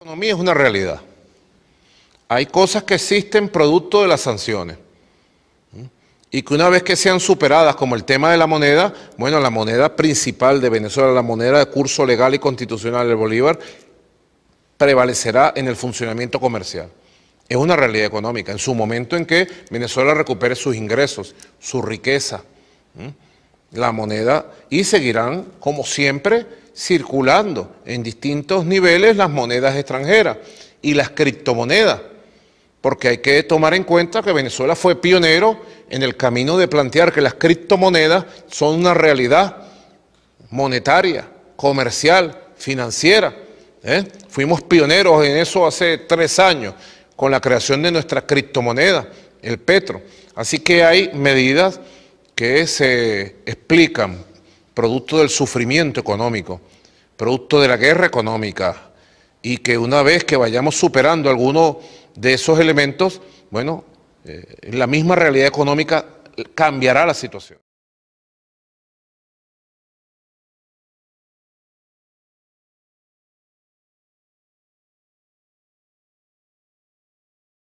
La economía es una realidad. Hay cosas que existen producto de las sanciones y que una vez que sean superadas, como el tema de la moneda, bueno, la moneda principal de Venezuela, la moneda de curso legal y constitucional del Bolívar, prevalecerá en el funcionamiento comercial. Es una realidad económica. En su momento en que Venezuela recupere sus ingresos, su riqueza, la moneda, y seguirán, como siempre, circulando en distintos niveles las monedas extranjeras y las criptomonedas, porque hay que tomar en cuenta que Venezuela fue pionero en el camino de plantear que las criptomonedas son una realidad monetaria, comercial, financiera. ¿eh? Fuimos pioneros en eso hace tres años con la creación de nuestra criptomoneda, el petro. Así que hay medidas que se explican producto del sufrimiento económico, producto de la guerra económica, y que una vez que vayamos superando alguno de esos elementos, bueno, eh, la misma realidad económica eh, cambiará la situación.